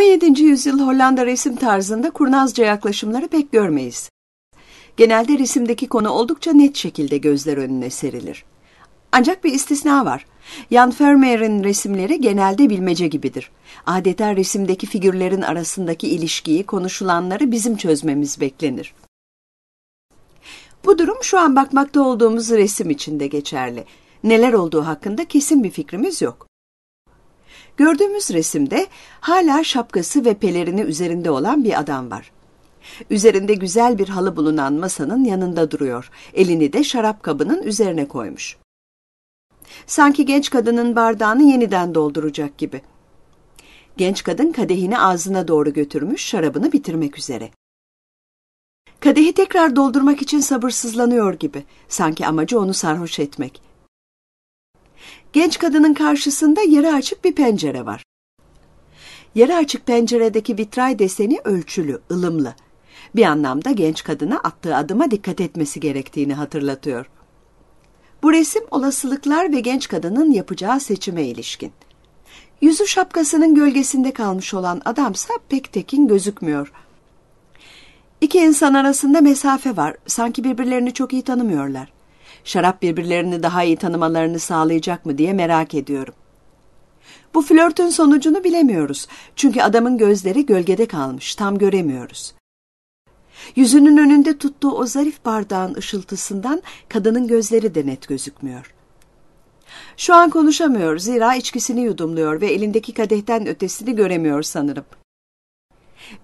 17. yüzyıl Hollanda resim tarzında kurnazca yaklaşımları pek görmeyiz. Genelde resimdeki konu oldukça net şekilde gözler önüne serilir. Ancak bir istisna var. Jan Vermeer'in resimleri genelde bilmece gibidir. Adeta resimdeki figürlerin arasındaki ilişkiyi, konuşulanları bizim çözmemiz beklenir. Bu durum şu an bakmakta olduğumuz resim için de geçerli. Neler olduğu hakkında kesin bir fikrimiz yok. Gördüğümüz resimde hala şapkası ve pelerini üzerinde olan bir adam var. Üzerinde güzel bir halı bulunan masanın yanında duruyor. Elini de şarap kabının üzerine koymuş. Sanki genç kadının bardağını yeniden dolduracak gibi. Genç kadın kadehini ağzına doğru götürmüş şarabını bitirmek üzere. Kadehi tekrar doldurmak için sabırsızlanıyor gibi. Sanki amacı onu sarhoş etmek. Genç kadının karşısında yarı açık bir pencere var. Yarı açık penceredeki vitray deseni ölçülü, ılımlı. Bir anlamda genç kadına attığı adıma dikkat etmesi gerektiğini hatırlatıyor. Bu resim olasılıklar ve genç kadının yapacağı seçime ilişkin. Yüzü şapkasının gölgesinde kalmış olan adamsa pek tekin gözükmüyor. İki insan arasında mesafe var. Sanki birbirlerini çok iyi tanımıyorlar şarap birbirlerini daha iyi tanımalarını sağlayacak mı diye merak ediyorum. Bu flörtün sonucunu bilemiyoruz. Çünkü adamın gözleri gölgede kalmış, tam göremiyoruz. Yüzünün önünde tuttuğu o zarif bardağın ışıltısından kadının gözleri de net gözükmüyor. Şu an konuşamıyor, zira içkisini yudumluyor ve elindeki kadehten ötesini göremiyor sanırım.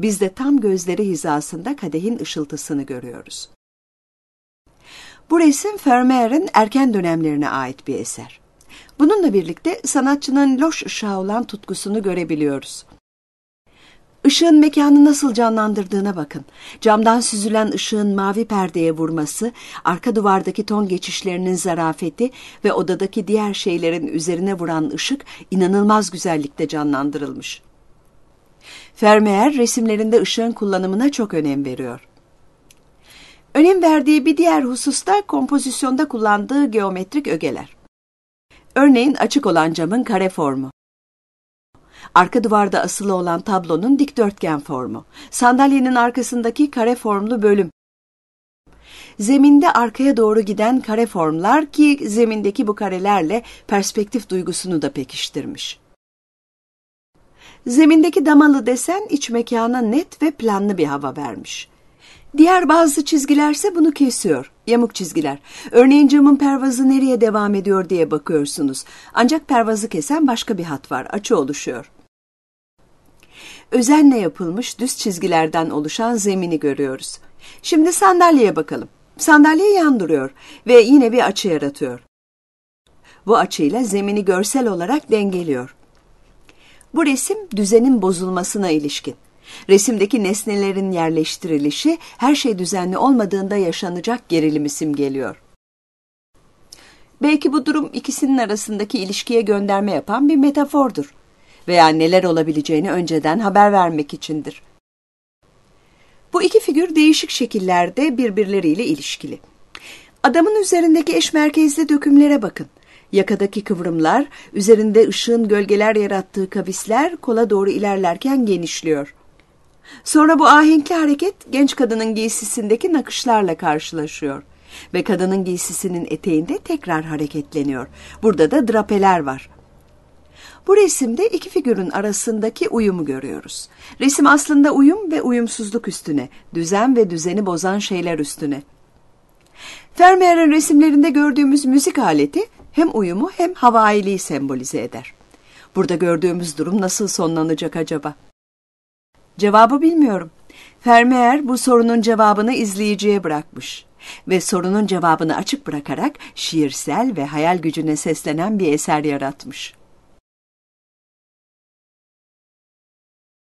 Biz de tam gözleri hizasında kadehin ışıltısını görüyoruz. Bu resim Vermeer'in erken dönemlerine ait bir eser. Bununla birlikte sanatçının loş ışığa olan tutkusunu görebiliyoruz. Işığın mekanı nasıl canlandırdığına bakın. Camdan süzülen ışığın mavi perdeye vurması, arka duvardaki ton geçişlerinin zarafeti ve odadaki diğer şeylerin üzerine vuran ışık inanılmaz güzellikte canlandırılmış. Vermeer resimlerinde ışığın kullanımına çok önem veriyor. Önem verdiği bir diğer husus da kompozisyonda kullandığı geometrik ögeler. Örneğin açık olan camın kare formu. Arka duvarda asılı olan tablonun dikdörtgen formu. Sandalyenin arkasındaki kare formlu bölüm. Zeminde arkaya doğru giden kare formlar ki zemindeki bu karelerle perspektif duygusunu da pekiştirmiş. Zemindeki damalı desen iç mekana net ve planlı bir hava vermiş. Diğer bazı çizgilerse bunu kesiyor. Yamuk çizgiler. Örneğin camın pervazı nereye devam ediyor diye bakıyorsunuz. Ancak pervazı kesen başka bir hat var. Açı oluşuyor. Özenle yapılmış düz çizgilerden oluşan zemini görüyoruz. Şimdi sandalyeye bakalım. Sandalye yandırıyor ve yine bir açı yaratıyor. Bu açıyla zemini görsel olarak dengeliyor. Bu resim düzenin bozulmasına ilişkin. Resimdeki nesnelerin yerleştirilişi her şey düzenli olmadığında yaşanacak gerilimi simgeliyor. Belki bu durum ikisinin arasındaki ilişkiye gönderme yapan bir metafordur veya neler olabileceğini önceden haber vermek içindir. Bu iki figür değişik şekillerde birbirleriyle ilişkili. Adamın üzerindeki eş merkezli dökümlere bakın. Yakadaki kıvrımlar, üzerinde ışığın gölgeler yarattığı kavisler kola doğru ilerlerken genişliyor. Sonra bu ahenkli hareket genç kadının giysisindeki nakışlarla karşılaşıyor ve kadının giysisinin eteğinde tekrar hareketleniyor. Burada da drapeler var. Bu resimde iki figürün arasındaki uyumu görüyoruz. Resim aslında uyum ve uyumsuzluk üstüne, düzen ve düzeni bozan şeyler üstüne. Vermeer'in resimlerinde gördüğümüz müzik aleti hem uyumu hem havailiği sembolize eder. Burada gördüğümüz durum nasıl sonlanacak acaba? Cevabı bilmiyorum. Fermeer bu sorunun cevabını izleyiciye bırakmış ve sorunun cevabını açık bırakarak şiirsel ve hayal gücüne seslenen bir eser yaratmış.